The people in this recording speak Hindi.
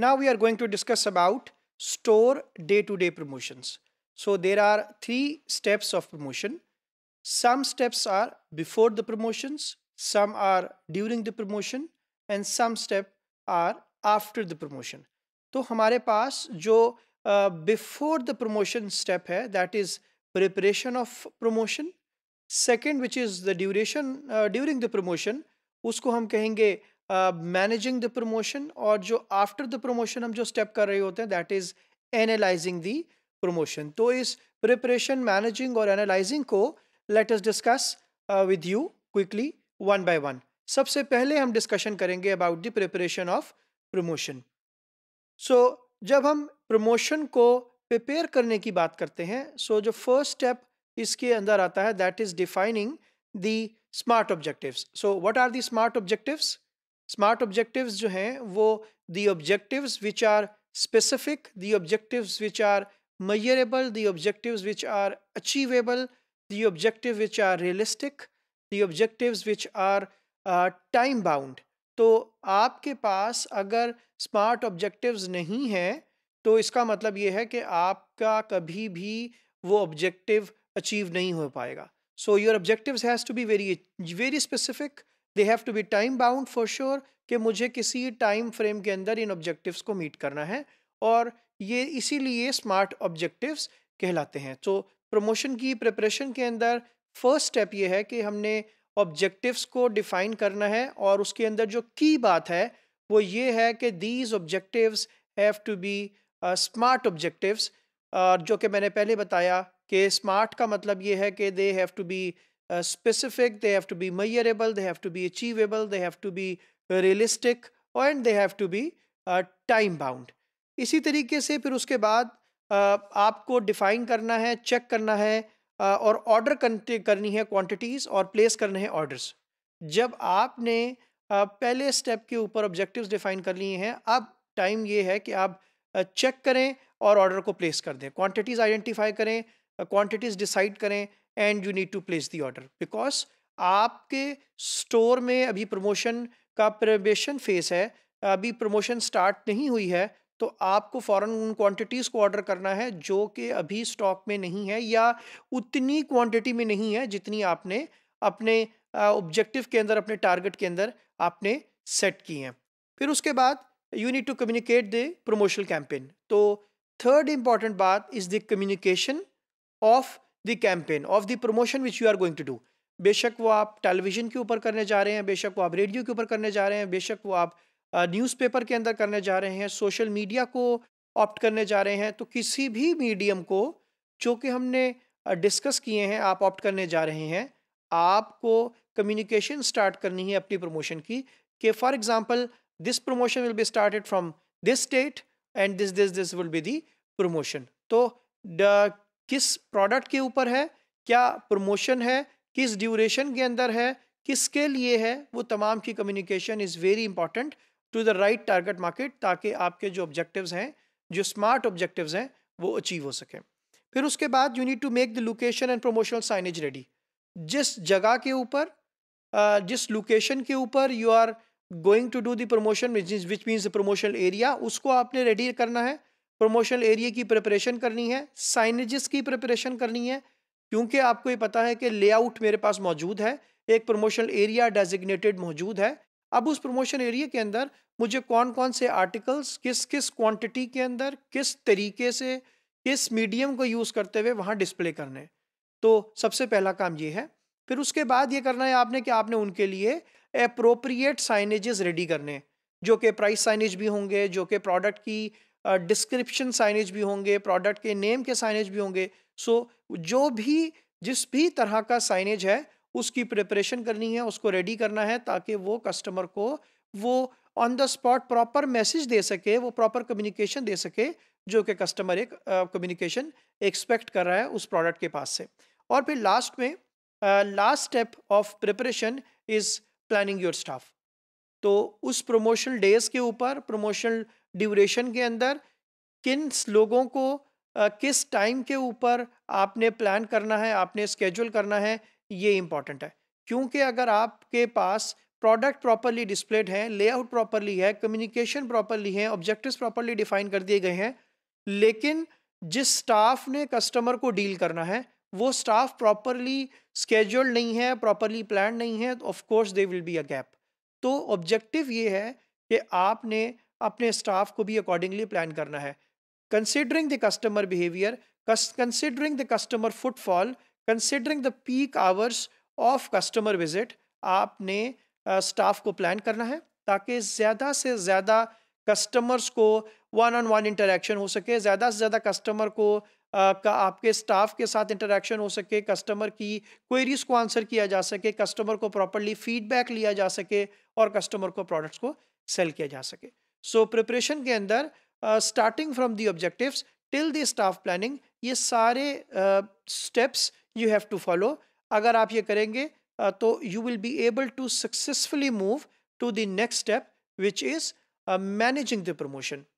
Now we are going to discuss about store day-to-day -day promotions. So there are three steps of promotion. Some steps are before the promotions, some are during the promotion, and some step are after the promotion तो हमारे पास जो बिफोर द प्रमोशन स्टेप है is preparation of promotion. Second, which is the duration uh, during the promotion, उसको हम कहेंगे मैनेजिंग द प्रमोशन और जो आफ्टर द प्रमोशन हम जो स्टेप कर रहे होते हैं that is analysing the promotion तो इस प्रिपरेशन मैनेजिंग और एनालाइजिंग को let us discuss with you quickly one by one सबसे पहले हम डिस्कशन करेंगे about the preparation of promotion so जब हम प्रमोशन को प्रिपेयर करने की बात करते हैं सो so जो फर्स्ट स्टेप इसके अंदर आता है that is defining the smart objectives so what are the smart objectives smart objectives जो हैं वो the objectives which are specific the objectives which are measurable the objectives which are achievable the objective which are realistic the objectives which are time bound तो आपके पास अगर स्मार्ट ऑब्जेक्टिव्स नहीं हैं तो इसका मतलब ये है कि आपका कभी भी वो ऑब्जेक्टिव अचीव नहीं हो पाएगा so your objectives has to be very very specific they have to be time bound for sure कि मुझे किसी टाइम फ्रेम के अंदर इन ऑब्जेक्टिव्स को मीट करना है और ये इसीलिए स्मार्ट ऑब्जेक्टिव्स कहलाते हैं तो प्रमोशन की प्रिपरेशन के अंदर फर्स्ट स्टेप ये है कि हमने ऑब्जेक्टिव्स को डिफाइन करना है और उसके अंदर जो की बात है वो ये है कि these objectives have to be smart objectives जो कि मैंने पहले बताया कि स्मार्ट का मतलब ये है कि they have to be uh, specific, they have to be measurable, they have to be achievable, they have to be realistic and they have to be time uh, bound इसी तरीके से फिर उसके बाद uh, आपको डिफाइन करना है चेक करना है uh, और ऑर्डर करनी है क्वांटिटीज़ और प्लेस करने हैं ऑर्डर्स जब आपने uh, पहले स्टेप के ऊपर ऑब्जेक्टिव्स डिफाइन कर लिए हैं अब टाइम ये है कि आप चेक uh, करें और ऑर्डर को प्लेस कर दें क्वांटिटीज़ आइडेंटिफाई करें क्वांटिटीज़ uh, डिसाइड करें and you need to place the order because आपके स्टोर में अभी प्रमोशन का प्रवेशन फेस है अभी प्रमोशन स्टार्ट नहीं हुई है तो आपको फ़ॉरन उन क्वांटिटीज़ को ऑर्डर करना है जो कि अभी स्टॉक में नहीं है या उतनी क्वांटिटी में नहीं है जितनी आपने अपने ऑब्जेक्टिव के अंदर अपने टारगेट के अंदर आपने सेट की हैं फिर उसके बाद you need to communicate the promotional campaign तो थर्ड इम्पॉर्टेंट बात is the communication of the campaign of the promotion which you are going to do बेशक वो आप टेलीविज़न के ऊपर करने जा रहे हैं बेशक वो आप रेडियो के ऊपर करने जा रहे हैं बेशक वो आप न्यूज़पेपर के अंदर करने जा रहे हैं सोशल मीडिया को ऑप्ट करने जा रहे हैं तो किसी भी मीडियम को जो कि हमने डिस्कस किए हैं आप ऑप्ट करने जा रहे हैं आपको कम्युनिकेशन स्टार्ट करनी है अपनी प्रमोशन की कि for example this promotion will be started from this state and this this this will be the promotion तो किस प्रोडक्ट के ऊपर है क्या प्रमोशन है किस ड्यूरेशन के अंदर है किसके लिए है वो तमाम की communication is very important to the right target market ताकि आपके जो ऑब्जेक्टिव्स हैं जो स्मार्ट ऑब्जेक्टिव्स हैं वो अचीव हो सकें फिर उसके बाद you need to make the location and promotional signage ready जिस जगह के ऊपर जिस लोकेशन के ऊपर you are going to do the promotion which means the promotional area उसको आपने रेडी करना है प्रमोशनल एरिया की प्रिपरेशन करनी है साइनेजिस की प्रिपरेशन करनी है क्योंकि आपको ये पता है कि लेआउट मेरे पास मौजूद है एक प्रमोशनल एरिया डेजिग्नेटेड मौजूद है अब उस प्रमोशन एरिया के अंदर मुझे कौन कौन से आर्टिकल्स किस किस क्वांटिटी के अंदर किस तरीके से किस मीडियम को यूज़ करते हुए वहाँ डिस्प्ले करने तो सबसे पहला काम ये है फिर उसके बाद ये करना है आपने कि आपने उनके लिए अप्रोप्रिएट साइनेजेस रेडी करने जो कि प्राइस साइनेज भी होंगे जो कि प्रोडक्ट की डिस्क्रिप्शन साइनेज भी होंगे प्रोडक्ट के नेम के साइनेज भी होंगे सो so, जो भी जिस भी तरह का साइनेज है उसकी प्रिपरेशन करनी है उसको रेडी करना है ताकि वो कस्टमर को वो on the spot proper message दे सके वो प्रॉपर कम्युनिकेशन दे सके जो कि कस्टमर एक कम्युनिकेशन एक्सपेक्ट कर रहा है उस प्रोडक्ट के पास से और फिर लास्ट में last step of preparation is planning your staff तो उस प्रमोशनल डेज के ऊपर प्रमोशनल ड्यूरेशन के अंदर किन लोगों को आ, किस टाइम के ऊपर आपने प्लान करना है आपने स्केड्यूल करना है ये इम्पॉर्टेंट है क्योंकि अगर आपके पास प्रोडक्ट प्रॉपरली डिस्प्लेड हैं लेआउट प्रॉपरली है कम्युनिकेशन प्रॉपरली है ऑब्जेक्टिव्स प्रॉपरली डिफाइन कर दिए गए हैं लेकिन जिस स्टाफ ने कस्टमर को डील करना है वो स्टाफ प्रॉपरली स्केड्यूल्ड नहीं है प्रॉपरली प्लान नहीं है तो of course they will be a gap तो ऑब्जेक्टिव ये है कि आपने अपने स्टाफ को भी अकॉर्डिंगली प्लान करना है considering the customer behaviour considering the customer footfall considering the peak hours of customer visit आपने स्टाफ को प्लान करना है ताकि ज़्यादा से ज़्यादा कस्टमर्स को वन ऑन वन इंटरेक्शन हो सके ज़्यादा से ज़्यादा कस्टमर को आ, का आपके स्टाफ के साथ इंटरेक्शन हो सके कस्टमर की क्वेरीज को आंसर किया जा सके कस्टमर को प्रॉपरली फीडबैक लिया जा सके और कस्टमर को प्रोडक्ट्स को सेल किया जा सके सो so, प्रिपरेशन के अंदर starting from the objectives till the staff planning ये सारे steps you have to follow अगर आप ये करेंगे uh, तो you will be able to successfully move to the next step which is managing the promotion